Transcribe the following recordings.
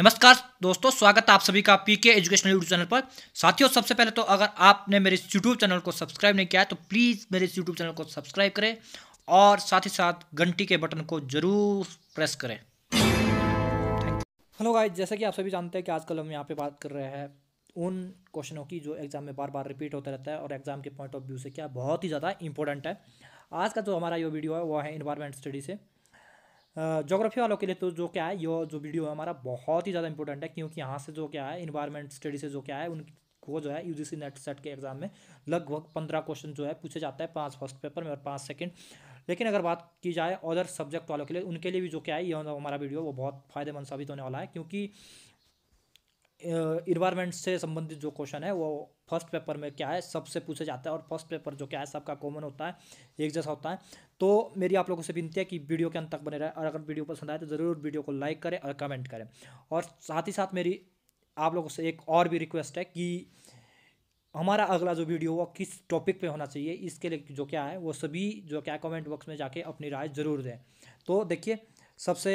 नमस्कार दोस्तों स्वागत है आप सभी का पीके एजुकेशनल यूट्यूब चैनल पर साथियों सबसे पहले तो अगर आपने मेरे यूट्यूब चैनल को सब्सक्राइब नहीं किया है तो प्लीज़ मेरे यूट्यूब चैनल को सब्सक्राइब करें और साथ ही साथ घंटी के बटन को जरूर प्रेस करें हेलो गाइस जैसा कि आप सभी जानते हैं कि आजकल हम यहाँ पे बात कर रहे हैं उन क्वेश्चनों की जो एग्ज़ाम में बार बार रिपीट होता रहता है और एग्ज़ाम के पॉइंट ऑफ व्यू से क्या बहुत ही ज़्यादा इंपॉर्टेंट है आज का जो हमारा ये वीडियो है वो है इन्वायरमेंट स्टडी से जोग्राफी वालों के लिए तो जो क्या है ये जो वीडियो है हमारा बहुत ही ज़्यादा इंपॉर्टेंट है क्योंकि यहाँ से जो क्या है इन्वायरमेंट स्टडी से जो क्या है उनको जो है यू जी नेट सेट के एग्जाम में लगभग पंद्रह क्वेश्चन जो है पूछे जाता है पाँच फर्स्ट पेपर में और पाँच सेकेंड लेकिन अगर बात की जाए अदर सब्जेक्ट वालों के लिए उनके लिए भी जो क्या है ये हमारा वीडियो वो बहुत फायदेमंद साबित होने वाला है क्योंकि इन्वायरमेंट से संबंधित जो क्वेश्चन है वो फर्स्ट पेपर में क्या है सबसे पूछे जाता है और फर्स्ट पेपर जो क्या है सबका कॉमन होता है एक जैसा होता है तो मेरी आप लोगों से विनती है कि वीडियो के अंत तक बने रहे और अगर वीडियो पसंद आए तो ज़रूर वीडियो को लाइक करें और कमेंट करें और साथ ही साथ मेरी आप लोगों से एक और भी रिक्वेस्ट है कि हमारा अगला जो वीडियो वो किस टॉपिक पे होना चाहिए इसके लिए जो क्या है वो सभी जो क्या कमेंट बॉक्स में जाके अपनी राय ज़रूर दें तो देखिए सबसे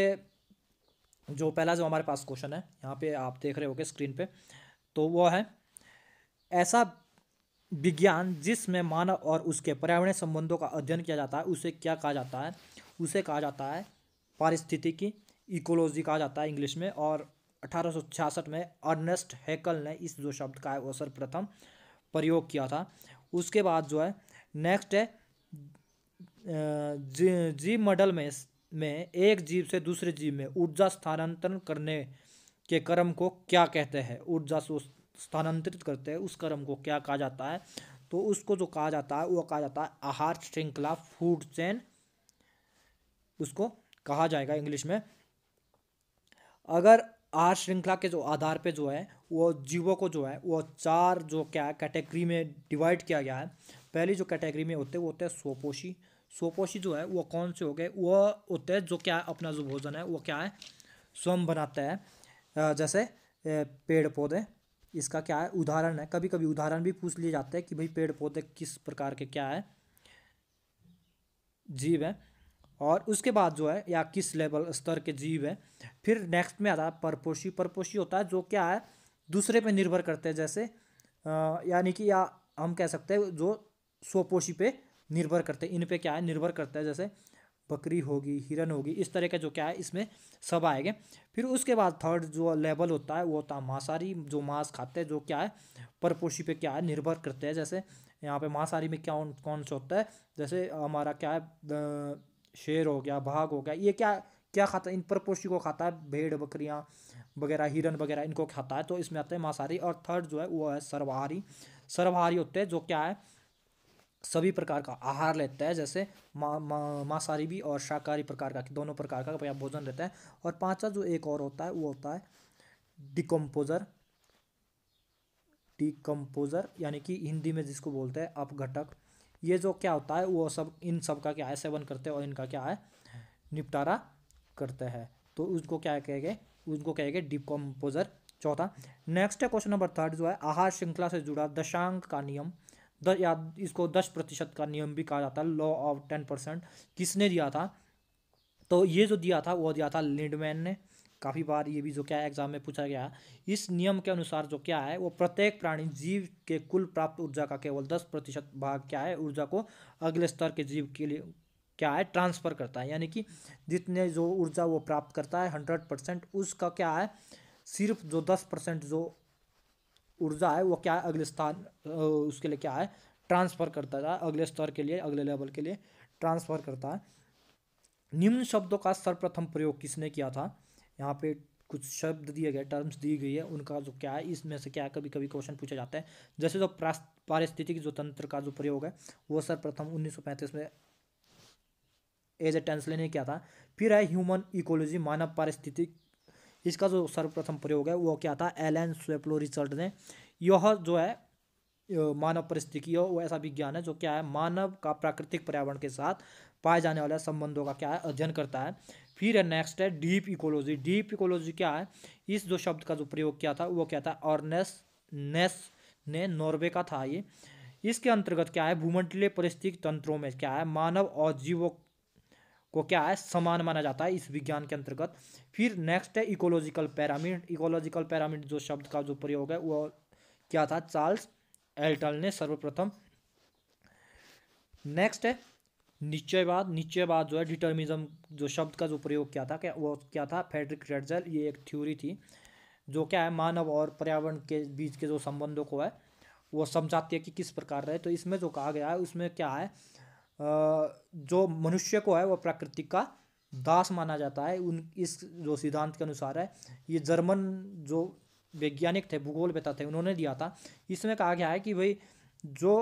जो पहला जो हमारे पास क्वेश्चन है यहाँ पे आप देख रहे होगे स्क्रीन पे तो वो है ऐसा विज्ञान जिसमें मानव और उसके पर्यावरणीय संबंधों का अध्ययन किया जाता है उसे क्या कहा जाता है उसे कहा जाता है पारिस्थितिकी इकोलॉजी कहा जाता है इंग्लिश में और अठारह में अर्नेस्ट हैकल ने इस जो शब्द का है वो सर्वप्रथम प्रयोग किया था उसके बाद जो है नेक्स्ट है जी जी मॉडल में में एक जीव से दूसरे जीव में ऊर्जा स्थानांतरण करने के कर्म को क्या कहते हैं ऊर्जा स्थानांतरित करते हैं उस कर्म को क्या कहा जाता है तो उसको जो कहा जाता है वो कहा जाता है आहार श्रृंखला फूड चेन उसको कहा जाएगा इंग्लिश में अगर आहार श्रृंखला के जो आधार पे जो है वो जीवों को जो है वो चार जो क्या कैटेगरी में डिवाइड किया गया है पहली जो कैटेगरी में होते हैं वो होते हैं स्वपोषी सोपोशी जो है वो कौन से हो गए वह होते हैं जो क्या है अपना जो भोजन है वो क्या है स्वयं बनाता है जैसे पेड़ पौधे इसका क्या है उदाहरण है कभी कभी उदाहरण भी पूछ लिए जाते हैं कि भाई पेड़ पौधे किस प्रकार के क्या है जीव है और उसके बाद जो है या किस लेवल स्तर के जीव है फिर नेक्स्ट में आता है परपोशी परपोशी होता है जो क्या है दूसरे पे निर्भर करते हैं जैसे यानी कि या हम कह सकते हैं जो स्वपोशी पे निर्भर करते हैं इन पर क्या है निर्भर करता है जैसे बकरी होगी हिरन होगी इस तरह का जो क्या है इसमें सब आएंगे फिर उसके बाद थर्ड जो लेवल होता है वो होता है मांसाहारी जो मांस खाते हैं जो क्या है परपोशी पे क्या है निर्भर करते हैं जैसे यहाँ पे मांसाहारी में क्या कौन सा होता है जैसे हमारा क्या है शेर हो गया भाग हो गया ये क्या क्या खाता है इन परपोशी को खाता है भेड़ बकरियाँ वगैरह हिरन वगैरह इनको खाता है तो इसमें आता है मांसाहारी और थर्ड जो है वो है सर्वाहारी सर्वाहारी होते हैं जो क्या है सभी प्रकार का आहार लेता है जैसे मांसाहारी मा, भी और शाकाहारी प्रकार का दोनों प्रकार का भैया भोजन लेता है और पांचवा जो एक और होता है वो होता है डिकम्पोजर डिकम्पोजर यानी कि हिंदी में जिसको बोलते हैं अपघटक ये जो क्या होता है वो सब इन सब का क्या है सेवन करते हैं और इनका क्या है निपटारा करते हैं तो उसको क्या कहेंगे उसको कहेंगे डिकम्पोजर चौथा नेक्स्ट है क्वेश्चन नंबर थर्ड जो है आहार श्रृंखला से जुड़ा दशांक का नियम या इसको दस प्रतिशत का नियम भी कहा जाता है लॉ ऑफ टेन परसेंट किसने दिया था तो ये जो दिया था वो दिया था लिंडमैन ने काफ़ी बार ये भी जो क्या है एग्जाम में पूछा गया इस नियम के अनुसार जो क्या है वो प्रत्येक प्राणी जीव के कुल प्राप्त ऊर्जा का केवल दस प्रतिशत भाग क्या है ऊर्जा को अगले स्तर के जीव के लिए क्या है ट्रांसफ़र करता है यानी कि जितने जो ऊर्जा वो प्राप्त करता है हंड्रेड परसेंट उसका क्या है सिर्फ जो दस परसेंट जो ऊर्जा है वो क्या है अगले स्थान उसके लिए क्या है ट्रांसफ़र करता है अगले स्तर के लिए अगले लेवल के लिए ट्रांसफ़र करता है निम्न शब्दों का सर्वप्रथम प्रयोग किसने किया था यहाँ पे कुछ शब्द दिए गए टर्म्स दी गई है उनका जो क्या है इसमें से क्या है कभी कभी क्वेश्चन पूछा जाता है जैसे जो पारिस्थितिक जो तंत्र का जो प्रयोग है वो सर्वप्रथम उन्नीस में एज ए टेंसले ने किया था फिर है ह्यूमन इकोलॉजी मानव पारिस्थितिक इसका जो सर्वप्रथम प्रयोग है वो क्या था एलन स्वेपलो रिचर्ड ने यह जो है मानव परिस्थितिकीय वो ऐसा विज्ञान है जो क्या है मानव का प्राकृतिक पर्यावरण के साथ पाए जाने वाले संबंधों का क्या है अध्ययन करता है फिर है नेक्स्ट है डीप इकोलॉजी डीप इकोलॉजी क्या है इस जो शब्द का जो प्रयोग किया था वो क्या था ऑर्नेस नेस ने नॉर्वे का था ये इसके अंतर्गत क्या है भूमंडलीय परिस्थितिक तंत्रों में क्या है मानव और जीवों को क्या है समान माना जाता है इस विज्ञान के अंतर्गत फिर नेक्स्ट है इकोलॉजिकल पैरामिड इकोलॉजिकल पैरामिड जो शब्द का जो प्रयोग है वो क्या था चार्ल्स एल्टल ने सर्वप्रथम नेक्स्ट है निश्चयवाद निश्चयवाद जो है डिटर्मिज्म जो शब्द का जो प्रयोग किया था क्या वो क्या था फेडरिक रेडजल ये एक थ्योरी थी जो क्या है मानव और पर्यावरण के बीच के जो संबंधों को है वो समझाती है कि किस प्रकार रहे तो इसमें जो कहा गया है उसमें क्या है जो मनुष्य को है वह प्रकृति का दास माना जाता है उन इस जो सिद्धांत के अनुसार है ये जर्मन जो वैज्ञानिक थे भूगोल बेता थे उन्होंने दिया था इसमें कहा गया है कि भाई जो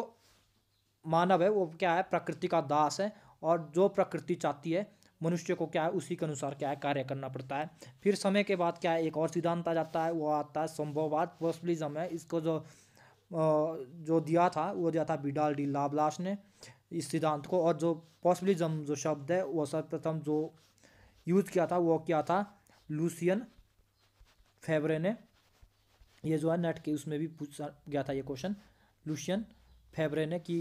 मानव है वो क्या है प्रकृति का दास है और जो प्रकृति चाहती है मनुष्य को क्या है उसी के अनुसार क्या है कार्य करना पड़ता है फिर समय के बाद क्या है एक और सिद्धांत आ जाता है वो आता है संभववाद पॉसिबिलिज्म है इसको जो जो दिया था वो दिया था बिडाल डी लाबलास ने इस सिद्धांत को और जो पॉसिबिलिज्म जो शब्द है वह सर्वप्रथम जो यूज किया था वो क्या था लूसियन फेवरे ने ये जो है नेट के उसमें भी पूछा गया था ये क्वेश्चन लूसियन फेवरे ने कि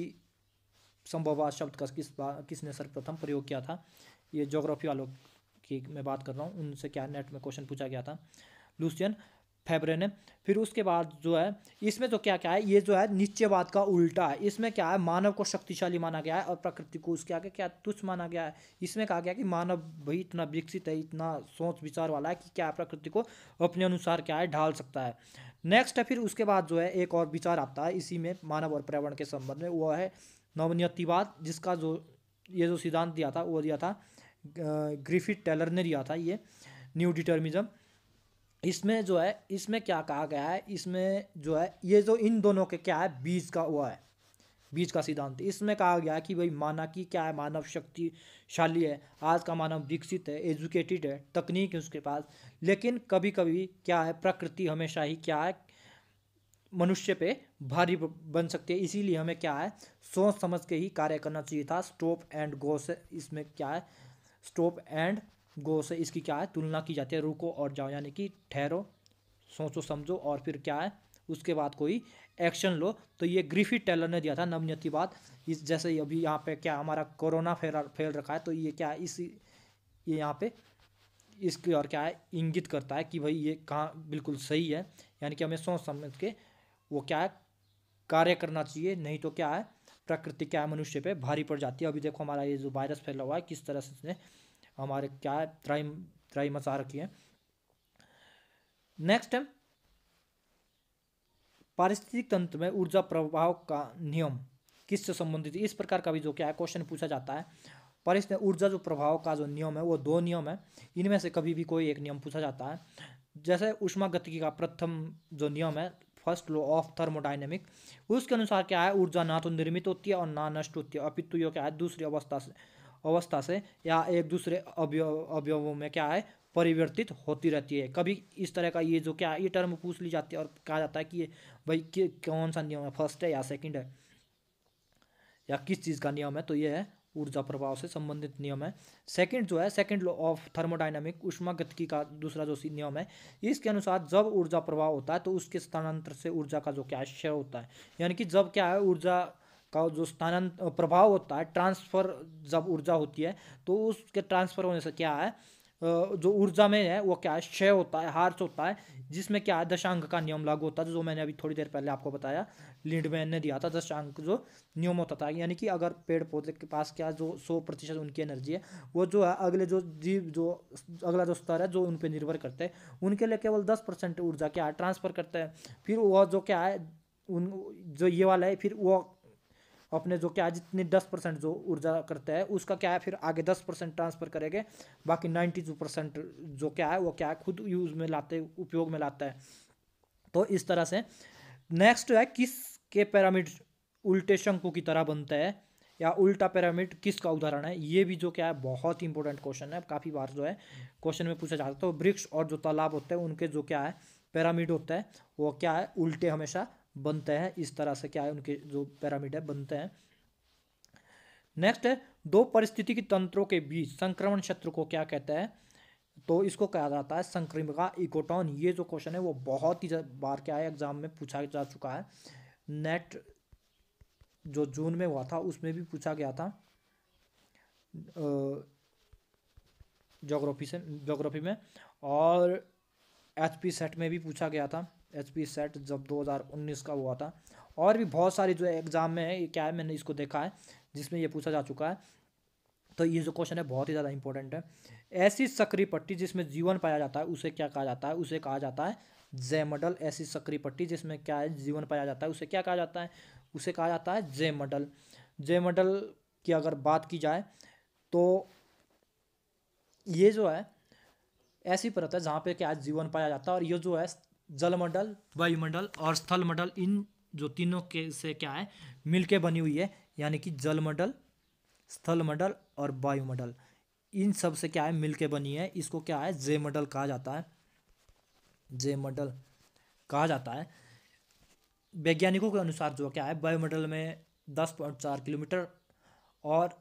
संभववाद शब्द का किस किसने सर्वप्रथम प्रयोग किया था ये ज्योग्राफी वालों की मैं बात कर रहा हूँ उनसे क्या नेट में क्वेश्चन पूछा गया था लूसियन फेबरन है फिर उसके बाद जो है इसमें तो क्या क्या है ये जो है निश्चयवाद का उल्टा है इसमें क्या है मानव को शक्तिशाली माना गया है और प्रकृति को उसके आगे क्या तुच्छ माना गया है इसमें कहा गया कि मानव भी इतना विकसित है इतना सोच विचार वाला है कि क्या प्रकृति को अपने अनुसार क्या है ढाल सकता है नेक्स्ट है फिर उसके बाद जो है एक और विचार आता है इसी में मानव और पर्यावरण के संबंध में वो है नवनियतिवाद जिसका जो ये जो सिद्धांत दिया था वो दिया था ग्रिफिथ टेलर ने दिया था ये न्यू डिटर्मिज्म इसमें जो है इसमें क्या कहा गया है इसमें जो है ये जो इन दोनों के क्या है बीज का हुआ है बीज का सिद्धांत इसमें कहा गया है कि भाई माना कि क्या है मानव शक्तिशाली है आज का मानव विकसित है एजुकेटेड है तकनीक है उसके पास लेकिन कभी कभी क्या है प्रकृति हमेशा ही क्या है मनुष्य पे भारी बन सकती है इसीलिए हमें क्या है सोच समझ के ही कार्य करना चाहिए था स्टॉप एंड गो से इसमें क्या है स्टॉप एंड गो से इसकी क्या है तुलना की जाती है रुको और जाओ यानी कि ठहरो सोचो समझो और फिर क्या है उसके बाद कोई एक्शन लो तो ये ग्रीफी टेलर ने दिया था नवनियतिवाद इस जैसे अभी यहाँ पे क्या हमारा कोरोना फैला फैल रखा है तो ये क्या है इस ये यहाँ पे इसकी और क्या है इंगित करता है कि भाई ये कहाँ बिल्कुल सही है यानी कि हमें सोच समझ के वो क्या है कार्य करना चाहिए नहीं तो क्या है प्रकृति क्या है मनुष्य पर भारी पड़ जाती है अभी देखो हमारा ये जो वायरस फैला हुआ है किस तरह से इसने हमारे क्या है त्राई त्राइमस आ रखी है नेक्स्ट है पारिस्थितिक तंत्र में ऊर्जा प्रभाव का नियम किससे संबंधित इस प्रकार का भी जो क्या है क्वेश्चन पूछा जाता है पारिस्थितिक ऊर्जा जो प्रभाव का जो नियम है वो दो नियम है इनमें से कभी भी कोई एक नियम पूछा जाता है जैसे उष्मा गतिकी का प्रथम जो नियम है फर्स्ट लॉ ऑफ थर्मोडाइनेमिक उसके अनुसार क्या है ऊर्जा ना तो निर्मित होती है और ना नष्ट होती है अपितु यो क्या है दूसरी अवस्था से अवस्था से या एक दूसरे अवय अवयवों में क्या है परिवर्तित होती रहती है कभी इस तरह का ये जो क्या है ये टर्म पूछ ली जाती है और कहा जाता है कि ये भाई कौन सा नियम है फर्स्ट है या सेकंड है या किस चीज़ का नियम है तो ये है ऊर्जा प्रभाव से संबंधित नियम है सेकंड जो है सेकंड लॉ ऑफ थर्मोडाइनमिक उष्मागतिकी का दूसरा जो नियम है इसके अनुसार जब ऊर्जा प्रभाव होता है तो उसके स्थानांतर से ऊर्जा का जो क्या है क्षय होता है यानी कि जब क्या है ऊर्जा का जो स्थानांत प्रभाव होता है ट्रांसफ़र जब ऊर्जा होती है तो उसके ट्रांसफ़र होने से क्या है जो ऊर्जा में है वो क्या है क्षय होता है हार्स होता है जिसमें क्या है दशांक का नियम लागू होता है जो मैंने अभी थोड़ी देर पहले आपको बताया लिंडमैन ने दिया था दशांक जो नियम होता था यानी कि अगर पेड़ पौधे के पास क्या जो सौ प्रतिशत उनकी एनर्जी है वो जो है अगले जो जीव जो अगला जो स्तर है जो उन पर निर्भर करते हैं उनके लिए केवल दस परसेंट ऊर्जा क्या है ट्रांसफ़र करते हैं फिर वह जो क्या है उन जो ये वाला है फिर वो अपने जो क्या जितनी दस परसेंट जो ऊर्जा करता है उसका क्या है फिर आगे दस परसेंट ट्रांसफर करेंगे बाकी नाइन्टी टू परसेंट जो क्या है वो क्या है खुद यूज में लाते उपयोग में लाता है तो इस तरह से नेक्स्ट है किस के पैरामिड उल्टे शंकु की तरह बनता है या उल्टा पैरामिड किसका उदाहरण है ये भी जो क्या है बहुत ही इंपॉर्टेंट क्वेश्चन है काफ़ी बार जो है क्वेश्चन में पूछा जाता है तो वृक्ष और जो तालाब होते हैं उनके जो क्या है पैरामिड होता है वो क्या है उल्टे हमेशा बनते हैं इस तरह से क्या है उनके जो पैरामिड है बनते हैं नेक्स्ट है दो परिस्थिति के तंत्रों के बीच संक्रमण क्षेत्र को क्या कहते हैं तो इसको कहा जाता है संक्रमिका इकोटॉन ये जो क्वेश्चन है वो बहुत ही बार क्या है एग्जाम में पूछा जा चुका है नेट जो जून में हुआ था उसमें भी पूछा गया था जोग्राफी से जोग्राफी में और एच पी सेट में भी पूछा गया था एच पी सेट जब 2019 का हुआ था और भी बहुत सारी जो एग्ज़ाम में है क्या है मैंने इसको देखा है जिसमें ये पूछा जा चुका है तो ये जो क्वेश्चन है बहुत ही ज़्यादा इंपॉर्टेंट है ऐसी सक्रिय पट्टी जिसमें जीवन पाया जाता है उसे क्या कहा जाता है उसे कहा जाता है मडल ऐसी सक्रिय पट्टी जिसमें क्या है जीवन पाया जाता है उसे क्या कहा जाता है उसे कहा जाता है जेमडल जेमडल की अगर बात की जाए तो ये जो है ऐसी परत है जहाँ पे क्या जीवन पाया जाता है और ये जो है जलमंडल वायुमंडल और स्थलमंडल इन जो तीनों के से क्या है मिलके बनी हुई है यानी कि जलमंडल स्थलमंडल और वायुमंडल इन सब से क्या है मिलके बनी है इसको क्या है जे मंडल कहा जाता है जे मंडल कहा जाता है वैज्ञानिकों के अनुसार जो क्या है वायुमंडल में दस पॉइंट चार किलोमीटर और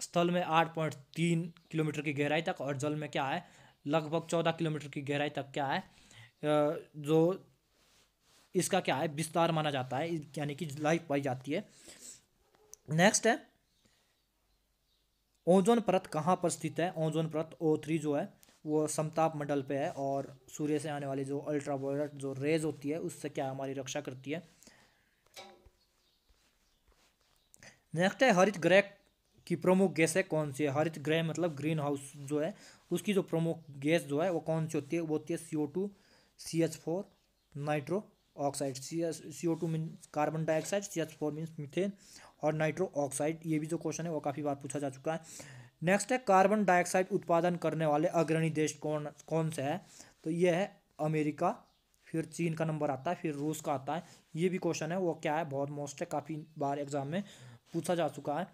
स्थल में आठ पॉइंट तीन किलोमीटर की गहराई तक और जल में क्या है लगभग चौदह किलोमीटर की गहराई तक क्या है जो इसका क्या है विस्तार माना जाता है यानी कि लाइफ पाई जाती है नेक्स्ट है ओजोन परत कहाँ पर स्थित है ओजोन परत ओ थ्री जो है वो समताप मंडल पे है और सूर्य से आने वाली जो अल्ट्रावायलेट जो रेज होती है उससे क्या हमारी रक्षा करती है नेक्स्ट है हरित ग्रह की प्रमुख गैस है कौन सी है हरित ग्रह मतलब ग्रीन हाउस जो है उसकी जो प्रमुख गैस जो है वो कौन सी होती है वो होती है C two C H four nitro oxide C H C O two mean carbon dioxide C H four means methane और नाइट्रो ऑक्साइड ये भी जो क्वेश्चन है वो काफ़ी बार पूछा जा चुका है नेक्स्ट है कार्बन डाइऑक्साइड उत्पादन करने वाले अग्रणी देश कौन कौन से है तो ये है अमेरिका फिर चीन का नंबर आता है फिर रूस का आता है ये भी क्वेश्चन है वो क्या है बहुत मोस्ट है काफ़ी बार एग्जाम में पूछा जा चुका है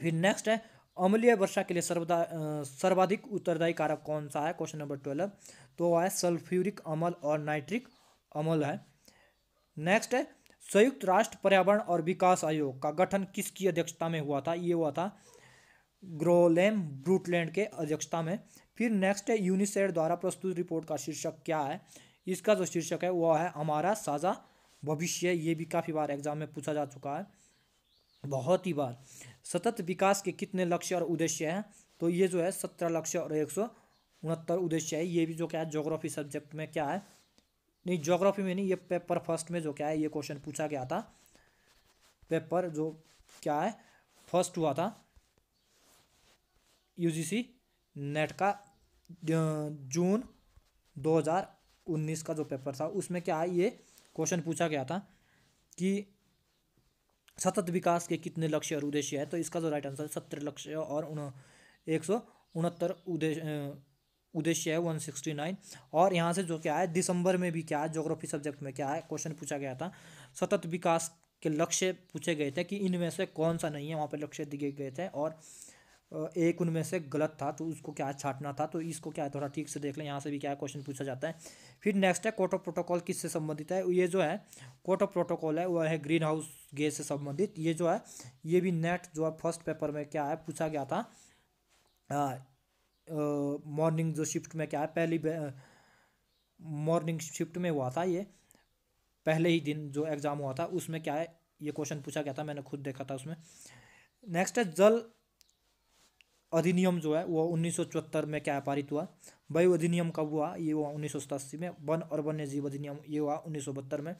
फिर नेक्स्ट है अम्लीय वर्षा के लिए सर्वदा सर्वाधिक उत्तरदायी कारक कौन सा है क्वेश्चन नंबर ट्वेल्व तो है सल्फ्यूरिक अमल और नाइट्रिक अमल है नेक्स्ट है संयुक्त राष्ट्र पर्यावरण और विकास आयोग का गठन किसकी अध्यक्षता में हुआ था ये हुआ था ग्रोलेम ब्रूटलैंड के अध्यक्षता में फिर नेक्स्ट है यूनिसेड द्वारा प्रस्तुत रिपोर्ट का शीर्षक क्या है इसका जो शीर्षक है वह है हमारा साझा भविष्य ये भी काफ़ी बार एग्जाम में पूछा जा चुका है बहुत ही बार सतत विकास के कितने लक्ष्य और उद्देश्य हैं तो ये जो है सत्रह लक्ष्य और एक सौ उनहत्तर उद्देश्य है ये भी जो क्या है जोग्राफी सब्जेक्ट में क्या है नहीं जोग्राफी में नहीं ये पेपर फर्स्ट में जो क्या है ये क्वेश्चन पूछा गया था पेपर जो क्या है फर्स्ट हुआ था यू नेट का जून 2019 का जो पेपर था उसमें क्या है ये क्वेश्चन पूछा गया था कि सतत विकास के कितने लक्ष्य और उद्देश्य है तो इसका जो राइट आंसर है सत्तर लक्ष्य और उन एक सौ उनहत्तर उद्देश्य उद्देश्य है वन सिक्सटी नाइन और यहाँ से जो क्या है दिसंबर में भी क्या है जोग्राफी सब्जेक्ट में क्या है क्वेश्चन पूछा गया था सतत विकास के लक्ष्य पूछे गए थे कि इनमें से कौन सा नहीं है वहाँ पर लक्ष्य दिए गए थे और एक उनमें से गलत था तो उसको क्या है छाटना था तो इसको क्या है थोड़ा ठीक से देख लें यहाँ से भी क्या क्वेश्चन पूछा जाता है फिर नेक्स्ट है कोटो ऑफ प्रोटोकॉल किससे संबंधित है ये जो है कोटो ऑफ प्रोटोकॉल है वह है ग्रीन हाउस गैस से संबंधित ये जो है ये भी नेट जो है फर्स्ट पेपर में क्या है पूछा गया था मॉर्निंग जो शिफ्ट में क्या है पहली मॉर्निंग शिफ्ट में हुआ था ये पहले ही दिन जो एग्ज़ाम हुआ था उसमें क्या है ये क्वेश्चन पूछा गया था मैंने खुद देखा था उसमें नेक्स्ट है जल अधिनियम जो है वो उन्नीस में क्या पारित हुआ वायु अधिनियम कब हुआ ये हुआ उन्नीस में वन और वन्य जीव अधिनियम ये हुआ उन्नीस में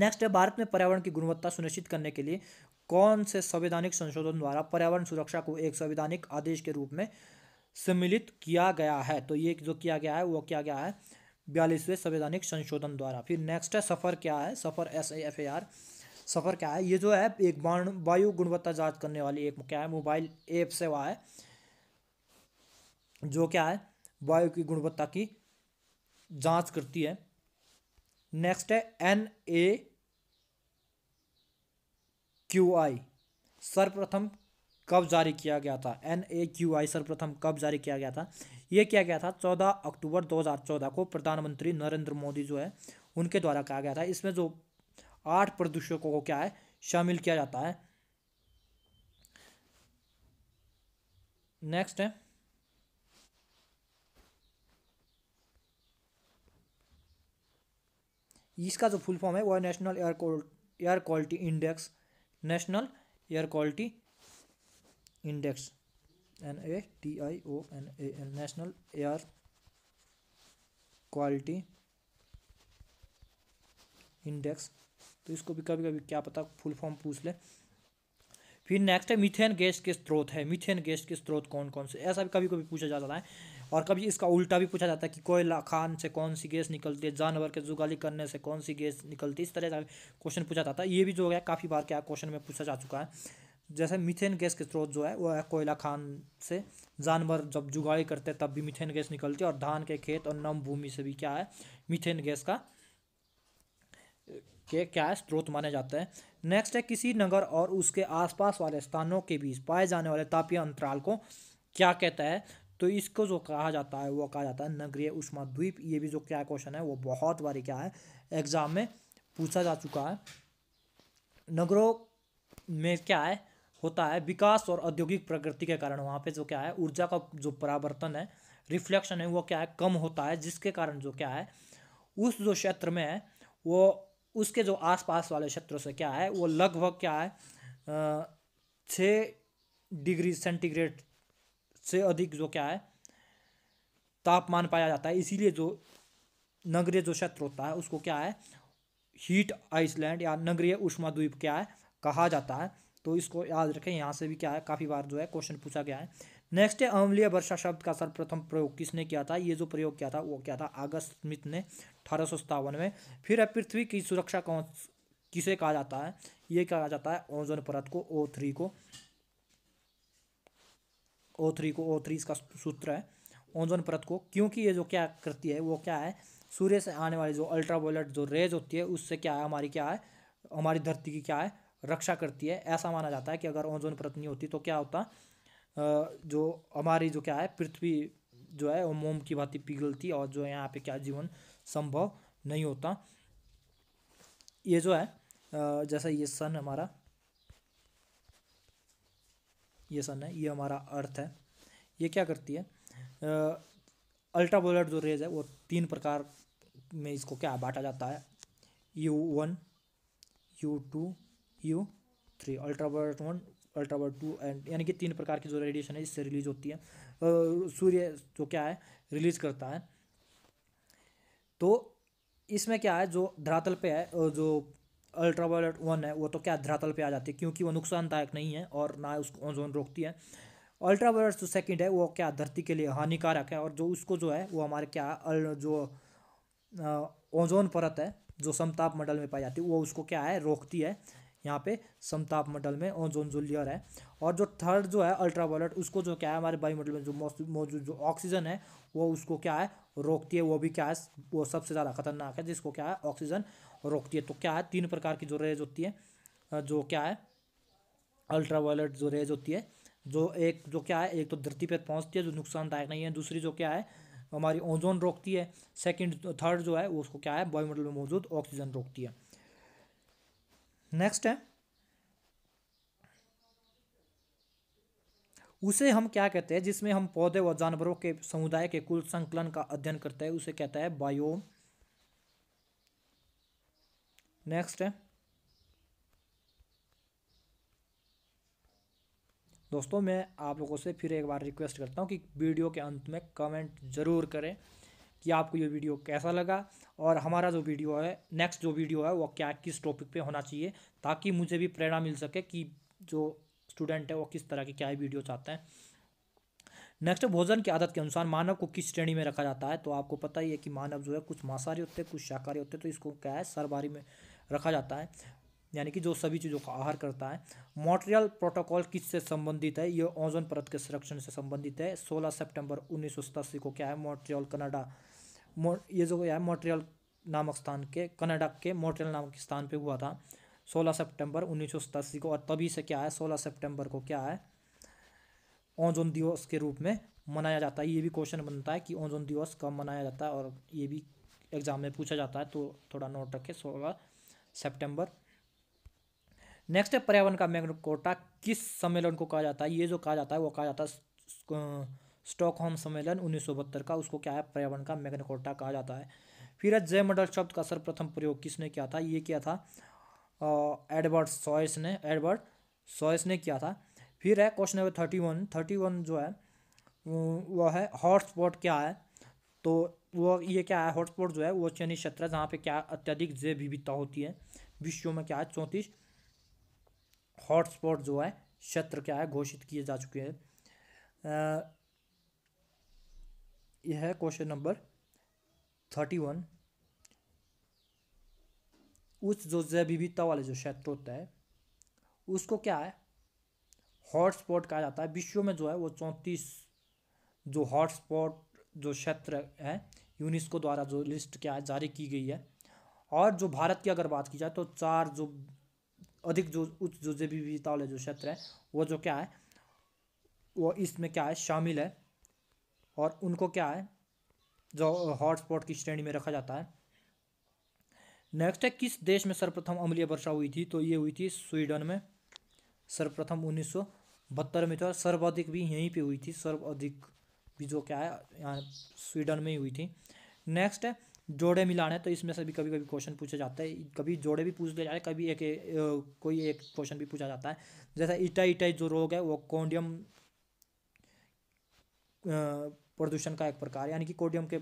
नेक्स्ट है भारत में पर्यावरण की गुणवत्ता सुनिश्चित करने के लिए कौन से संवैधानिक संशोधन द्वारा पर्यावरण सुरक्षा को एक संवैधानिक आदेश के रूप में सम्मिलित किया गया है तो ये जो किया गया है वो किया गया है बयालीसवें संवैधानिक संशोधन द्वारा फिर नेक्स्ट है सफ़र क्या है SAFAR S A F A R SAFAR क्या है ये जो है एक वायु गुणवत्ता जांच करने वाली एक क्या है मोबाइल ऐप सेवा है जो क्या है वायु की गुणवत्ता की जांच करती है नेक्स्ट है एन ए क्यू आई सर्वप्रथम कब जारी किया गया था एन ए क्यू आई सर्वप्रथम कब जारी किया गया था यह किया गया था चौदह अक्टूबर दो हज़ार चौदह को प्रधानमंत्री नरेंद्र मोदी जो है उनके द्वारा कहा गया था इसमें जो आठ प्रदूषकों को क्या है शामिल किया जाता है नेक्स्ट है इसका जो फुल फॉर्म है वो है national air air quality index national air quality index N A T I O N A N national air quality index तो इसको भी कभी कभी क्या पता फुल फॉर्म पूछ ले फिर नेक्स्ट है मिथेन गैस के स्रोत है मिथेन गैस के स्रोत कौन कौन से ऐसा भी कभी कभी पूछा जाता है और कभी इसका उल्टा भी पूछा जाता है कि कोयला खान से कौन सी गैस निकलती है जानवर के जुगाली करने से कौन सी गैस निकलती है इस तरह का क्वेश्चन पूछा जाता है ये भी जो है काफ़ी बार क्या क्वेश्चन में पूछा जा चुका है जैसे मिथेन गैस के स्रोत जो है वो है कोयला खान से जानवर जब जुगाड़ी करते हैं तब भी मिथेन गैस निकलती है और धान के खेत और नम भूमि से भी क्या है मिथेन गैस का के क्या स्रोत माने जाते हैं नेक्स्ट है किसी नगर और उसके आसपास वाले स्थानों के बीच पाए जाने वाले तापीय अंतराल को क्या कहता है तो इसको जो कहा जाता है वो कहा जाता है नगरीय उष्मा द्वीप ये भी जो क्या क्वेश्चन है वो बहुत बारी क्या है एग्जाम में पूछा जा चुका है नगरों में क्या है होता है विकास और औद्योगिक प्रगति के कारण वहाँ पे जो क्या है ऊर्जा का जो परावर्तन है रिफ्लेक्शन है वो क्या है कम होता है जिसके कारण जो क्या है उस जो क्षेत्र में है वो उसके जो आसपास वाले क्षेत्रों से क्या है वो लगभग क्या है छः डिग्री सेंटीग्रेड से अधिक जो क्या है तापमान पाया जाता है इसीलिए जो नगरीय जो क्षेत्र होता है उसको क्या है हीट आइसलैंड या नगरीय उष्मा द्वीप क्या है कहा जाता है तो इसको याद रखें यहाँ से भी क्या है काफ़ी बार जो है क्वेश्चन पूछा गया है नेक्स्ट है अम्लीय वर्षा शब्द का सर्वप्रथम प्रयोग किसने किया था ये जो प्रयोग किया था वो क्या था अगस्त स्मिथ ने अठारह में फिर है पृथ्वी की सुरक्षा कौन किसे कहा जाता है ये कहा जाता है ओजोन परत को ओ थ्री को ओ थ्री को ओ थ्री इसका सूत्र है ओजोन परत को क्योंकि ये जो क्या करती है वो क्या है सूर्य से आने वाली जो अल्ट्रा वायलेट जो रेज होती है उससे क्या है हमारी क्या है हमारी धरती की क्या है रक्षा करती है ऐसा माना जाता है कि अगर ओजोन परत नहीं होती तो क्या होता जो हमारी जो क्या है पृथ्वी जो है वो मोम की भांति पिघलती और जो यहाँ पे क्या जीवन संभव नहीं होता ये जो है जैसा ये सन हमारा ये सन है ये हमारा अर्थ है ये क्या करती है अल्ट्रा वोलेट जो रेज है वो तीन प्रकार में इसको क्या बांटा जाता है U one U two U three ultra violet one ultra word two and यानी कि तीन प्रकार की जो रेडिएशन है इससे रिलीज होती है सूर्य जो क्या है रिलीज़ करता है तो इसमें क्या है जो धरातल पे है जो अल्ट्रावायलेट वन है वो तो क्या धरातल पे आ जाती है क्योंकि वो नुकसानदायक नहीं है और ना उसको ओजोन रोकती है अल्ट्रावायलेट जो सेकंड है वो क्या धरती के लिए हानिकारक है और जो उसको जो है वो हमारे क्या जो ओजोन परत है जो समताप मंडल में पाई जाती है वो उसको क्या है रोकती है यहाँ पे समताप मंडल में ओजोन जो लेयर है और जो थर्ड जो है अल्ट्रा वायलेट उसको जो क्या है हमारे वायुमंडल में जो मौजूद जो ऑक्सीजन है वो उसको क्या है रोकती है वो भी क्या है वो सबसे ज़्यादा खतरनाक है जिसको क्या है ऑक्सीजन रोकती है तो क्या है तीन प्रकार की जो रेज होती है जो क्या है अल्ट्रावायलेट जो रेज होती है जो एक जो क्या है एक तो धरती पर पहुँचती है जो नुकसानदायक नहीं है दूसरी जो क्या है हमारी ओजोन रोकती है सेकेंड थर्ड जो है उसको क्या है वायुमंडल में मौजूद ऑक्सीजन रोकती है नेक्स्ट है उसे हम क्या कहते हैं जिसमें हम पौधे व जानवरों के समुदाय के कुल संकलन का अध्ययन करते हैं उसे कहता है बायोम नेक्स्ट है दोस्तों मैं आप लोगों से फिर एक बार रिक्वेस्ट करता हूँ कि वीडियो के अंत में कमेंट ज़रूर करें कि आपको ये वीडियो कैसा लगा और हमारा जो वीडियो है नेक्स्ट जो वीडियो है वो क्या किस टॉपिक पे होना चाहिए ताकि मुझे भी प्रेरणा मिल सके कि जो स्टूडेंट है वो किस तरह के क्या ही वीडियो चाहते हैं नेक्स्ट भोजन की आदत के अनुसार मानव को किस श्रेणी में रखा जाता है तो आपको पता ही है कि मानव जो है कुछ मांसाहारी होते हैं कुछ शाकाहारी होते हैं तो इसको क्या है सरबारी में रखा जाता है यानी कि जो सभी चीज़ों का आहार करता है मॉन्ट्रियल प्रोटोकॉल किस से संबंधित है ये ओजोन परत के संरक्षण से संबंधित है 16 सितंबर उन्नीस को क्या है मॉन्ट्रियल कनाडा ये जो है मॉन्ट्रियल नामक स्थान के कनाडा के मॉन्ट्रियल नामक स्थान पे हुआ था 16 सितंबर सतासी को और तभी से क्या है 16 सितंबर को क्या है ओजोन दिवस के रूप में मनाया जाता है ये भी क्वेश्चन बनता है कि ओजोन दिवस कब मनाया जाता है और ये भी एग्ज़ाम में पूछा जाता है तो थोड़ा नोट रखें सोलह सेप्टेम्बर नेक्स्ट है पर्यावरण का मैग्नकोटा किस सम्मेलन को कहा जाता है ये जो कहा जाता है वो कहा जाता है स्टॉकहोम सम्मेलन उन्नीस का उसको क्या है पर्यावरण का मैग्नकोटा कहा जाता है फिर जय मंडल शब्द का सर्वप्रथम प्रयोग किसने किया था ये किया था एडवर्ड सॉयस ने एडवर्ड सॉयस ने किया था फिर है question number thirty one thirty one जो है वो है हॉटस्पॉट क्या है तो वो ये क्या है हॉटस्पॉट जो है वो चैनी क्षेत्र है जहाँ पे क्या अत्यधिक जैव विविधता होती है विश्व में क्या है चौंतीस हॉटस्पॉट जो है क्षेत्र क्या है घोषित किए जा चुके हैं यह है क्वेश्चन नंबर थर्टी वन उस जो जैव विविधता वाले जो क्षेत्र होता है उसको क्या है हॉटस्पॉट कहा जाता है विश्व में जो है वो चौंतीस जो हॉटस्पॉट जो क्षेत्र है यूनेस्को द्वारा जो लिस्ट क्या है जारी की गई है और जो भारत की अगर बात की जाए तो चार जो अधिक जो उच्च जो जैव विविधता वाले जो क्षेत्र हैं वो जो क्या है वो इसमें क्या है शामिल है और उनको क्या है जो हॉटस्पॉट की श्रेणी में रखा जाता है नेक्स्ट है किस देश में सर्वप्रथम अम्लीय वर्षा हुई थी तो ये हुई थी स्वीडन में सर्वप्रथम उन्नीस में था सर्वाधिक भी यहीं पे हुई थी सर्वाधिक भी जो क्या है यहाँ स्वीडन में ही हुई थी नेक्स्ट है जोड़े मिलाने तो इसमें से भी कभी कभी क्वेश्चन पूछा जाता है कभी जोड़े भी पूछ लिया जाए कभी एक, एक कोई एक क्वेश्चन भी पूछा जाता है जैसे इटा इटाई जो रोग है वो कोडियम प्रदूषण का एक प्रकार यानी कि कोडियम के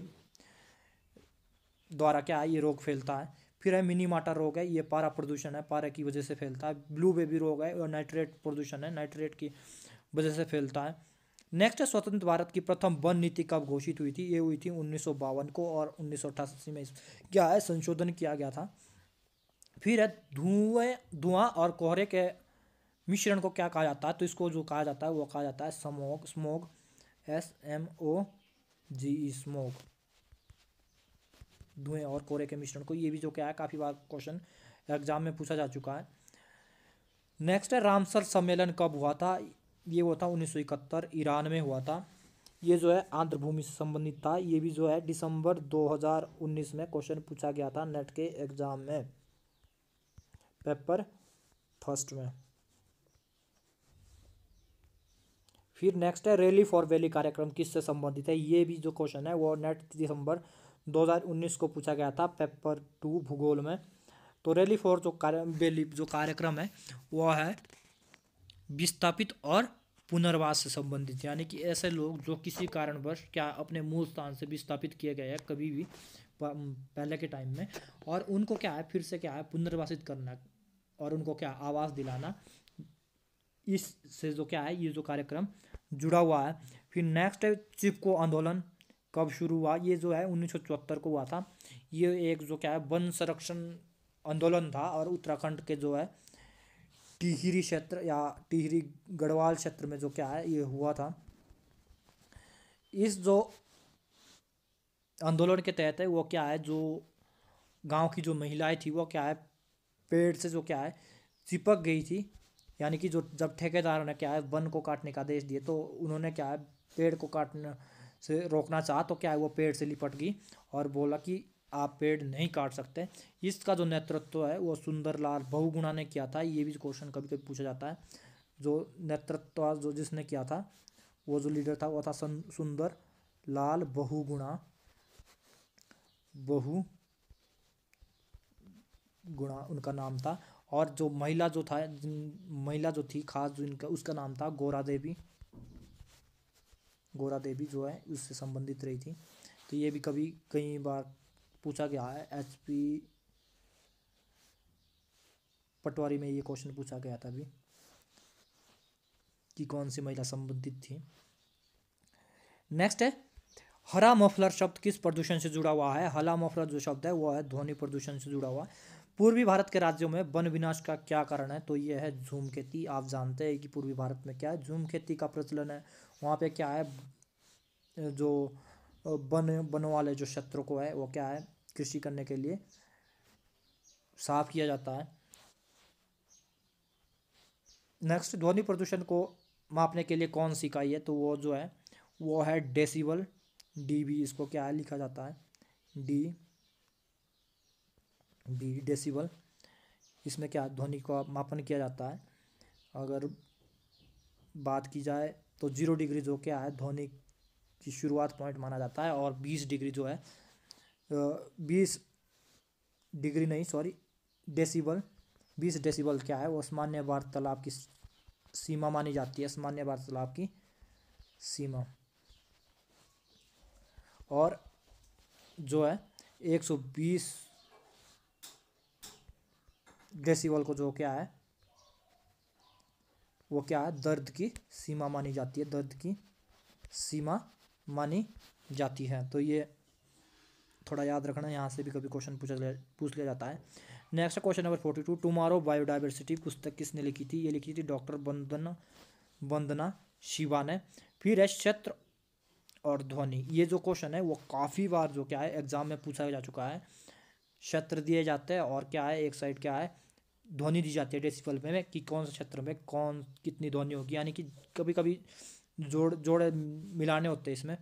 द्वारा क्या है ये रोग फैलता है फिर है मिनी माटा रोग है ये पारा प्रदूषण है पारा की वजह से फैलता है ब्लू बेबी रोग है और नाइट्रेट प्रदूषण है नाइट्रेट की वजह से फैलता है नेक्स्ट है स्वतंत्र भारत की प्रथम वन नीति कब घोषित हुई थी ये हुई थी उन्नीस को और उन्नीस में क्या है संशोधन किया गया था फिर है धुएं धुआं और कोहरे के मिश्रण को क्या कहा जाता है तो इसको जो कहा जाता है वो कहा जाता है smoke smog S M O G smog धुएं और कोरे के मिश्रण को ये भी जो क्या है काफ़ी बार क्वेश्चन एग्जाम में पूछा जा चुका है नेक्स्ट है रामसर सम्मेलन कब हुआ था ये हुआ था उन्नीस ईरान में हुआ था ये जो है आंध्र भूमि से संबंधित था ये भी जो है दिसंबर 2019 में क्वेश्चन पूछा गया था नेट के एग्जाम में पेपर फर्स्ट में फिर नेक्स्ट है रैली फॉर वैली कार्यक्रम किससे संबंधित है ये भी जो क्वेश्चन है वो नेट दिसंबर 2019 को पूछा गया था पेपर टू भूगोल में तो रैली फॉर जो कार्य बेलीफ जो कार्यक्रम है वह है विस्थापित और पुनर्वास से संबंधित यानी कि ऐसे लोग जो किसी कारणवश क्या अपने मूल स्थान से विस्थापित किए गए हैं कभी भी पहले के टाइम में और उनको क्या है फिर से क्या है पुनर्वासित करना और उनको क्या आवास दिलाना इससे जो क्या है ये जो कार्यक्रम जुड़ा हुआ है फिर नेक्स्ट है चिपको आंदोलन कब शुरू हुआ ये जो है उन्नीस को हुआ था ये एक जो क्या है वन संरक्षण आंदोलन था और उत्तराखंड के जो है टिहरी क्षेत्र या टिहरी गढ़वाल क्षेत्र में जो क्या है ये हुआ था इस जो आंदोलन के तहत है वो क्या है जो गांव की जो महिलाएं थी वो क्या है पेड़ से जो क्या है चिपक गई थी यानी कि जो जब ठेकेदारों ने क्या है वन को काटने का आदेश दिए तो उन्होंने क्या है पेड़ को काटना से रोकना चाहा तो क्या है वो पेड़ से लिपट गई और बोला कि आप पेड़ नहीं काट सकते इसका जो नेतृत्व है वो सुंदरलाल बहुगुणा ने किया था ये भी क्वेश्चन कभी कभी पूछा जाता है जो नेतृत्व जो जिसने किया था वो जो लीडर था वो था सुंदर लाल बहुगुणा बहु गुणा उनका नाम था और जो महिला जो था जिन महिला जो थी खास जो इनका उसका नाम था गोरा देवी गोरा देवी जो है उससे संबंधित रही थी तो ये भी कभी कई बार पूछा गया है एच पी पटवारी में ये क्वेश्चन पूछा गया था अभी कि कौन सी महिला संबंधित थी नेक्स्ट है हरा मफलर शब्द किस प्रदूषण से जुड़ा हुआ है हरा मफलर जो शब्द है वो है ध्वनि प्रदूषण से जुड़ा हुआ है पूर्वी भारत के राज्यों में वन विनाश का क्या कारण है तो यह है झूम खेती आप जानते हैं कि पूर्वी भारत में क्या है झूम खेती का प्रचलन है वहाँ पे क्या है जो वन वन वाले जो क्षेत्र को है वो क्या है कृषि करने के लिए साफ किया जाता है नेक्स्ट ध्वनि प्रदूषण को मापने के लिए कौन सी इकाई है तो वो जो है वो है डेसिबल डी बी इसको क्या है लिखा जाता है डी बी डेसिबल इसमें क्या ध्वनि का मापन किया जाता है अगर बात की जाए तो जीरो डिग्री जो क्या है ध्वनि की शुरुआत पॉइंट माना जाता है और बीस डिग्री जो है बीस डिग्री नहीं सॉरी डेसिबल बीस डेसिबल क्या है वो सामान्य वार्तालाप की सीमा मानी जाती है सामान्य वार्तालाप की सीमा और जो है एक सौ बीस डेसिबल को जो क्या है वो क्या है दर्द की सीमा मानी जाती है दर्द की सीमा मानी जाती है तो ये थोड़ा याद रखना यहाँ से भी कभी क्वेश्चन पूछा पूछ लिया जाता है next question number forty two tomorrow biodiversity पुस्तक किसने लिखी थी ये लिखी थी डॉक्टर बंदना वंदना शिवा ने फिर है क्षेत्र और ध्वनि ये जो क्वेश्चन है वो काफ़ी बार जो क्या है एग्ज़ाम में पूछा जा चुका है क्षेत्र दिए जाते हैं और क्या है एक साइड क्या है ध्वनि दी जाती है डेसिफल में कि कौन से क्षेत्र में कौन कितनी ध्वनि होगी यानी कि कभी कभी जोड़ जोड़ मिलाने होते हैं इसमें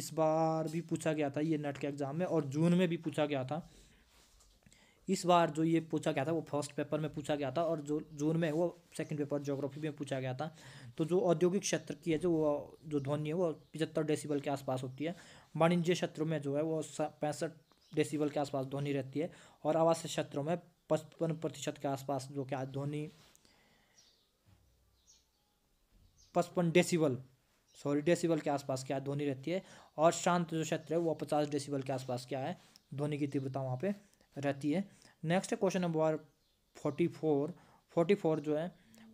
इस बार भी पूछा गया था ये नेट के एग्ज़ाम में और जून में भी पूछा गया था इस बार जो ये पूछा गया था वो फर्स्ट पेपर में पूछा गया था और जो जून में वो सेकंड पेपर ज्योग्राफी में पूछा गया था तो जो औद्योगिक क्षेत्र की है जो वो जो ध्वनि है वो पिचहत्तर डेसीबल के आसपास होती है वाणिज्य क्षेत्रों में जो है वो पैंसठ डेसीबल के आसपास ध्वनि रहती है और आवासीय क्षेत्रों में पचपन प्रतिशत के आसपास जो क्या ध्वनि पचपन डेसिबल सॉरी डेसिबल के आसपास क्या ध्वनि रहती है और शांत जो क्षेत्र है वो पचास डेसिबल के आसपास क्या है ध्वनि की तीव्रता वहाँ पे रहती है next question number forty four forty four जो है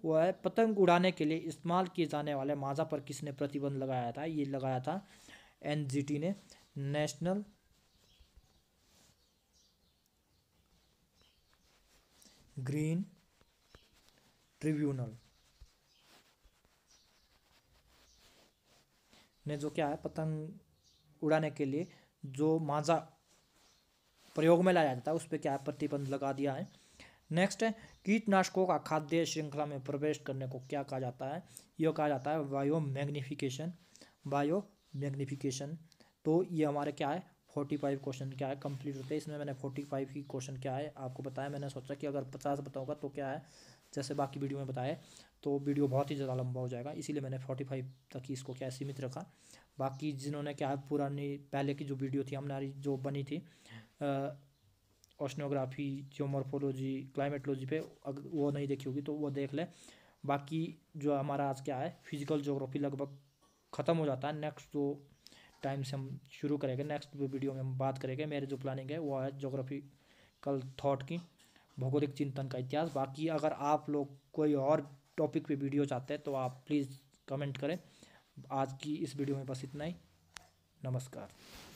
वो है पतंग उड़ाने के लिए इस्तेमाल किए जाने वाले माजा पर किसने प्रतिबंध लगाया था ये लगाया था एन ने नेशनल ग्रीन ट्रिब्यूनल ने जो क्या है पतंग उड़ाने के लिए जो माजा प्रयोग में लाया जाता है उस पर क्या है प्रतिबंध लगा दिया है नेक्स्ट है कीटनाशकों का खाद्य श्रृंखला में प्रवेश करने को क्या कहा जाता है यह कहा जाता है बायो मैग्निफिकेशन बायो मैग्निफिकेशन तो ये हमारे क्या है फोर्टी फाइव क्वेश्चन क्या है कंप्लीट होते हैं इसमें मैंने फोर्टी फाइव की क्वेश्चन क्या है आपको बताया मैंने सोचा कि अगर पचास बताऊंगा तो क्या है जैसे बाकी वीडियो में बताया तो वीडियो बहुत ही ज़्यादा लंबा हो जाएगा इसीलिए मैंने फोर्टी फाइव तक ही इसको क्या सीमित रखा बाकी जिन्होंने क्या है पुरानी पहले की जो वीडियो थी हमारी जो बनी थी ओशनोग्राफी जियोमोरफोलॉजी क्लाइमेटोलॉजी पे अगर वो नहीं देखी होगी तो वो देख लें बाकी जो हमारा आज क्या है फिजिकल जोग्राफी लगभग ख़त्म हो जाता है नेक्स्ट जो टाइम से हम शुरू करेंगे नेक्स्ट वीडियो में हम बात करेंगे मेरे जो प्लानिंग है वो है जोग्राफी कल थाट की भौगोलिक चिंतन का इतिहास बाकी अगर आप लोग कोई और टॉपिक पे वीडियो चाहते हैं तो आप प्लीज़ कमेंट करें आज की इस वीडियो में बस इतना ही नमस्कार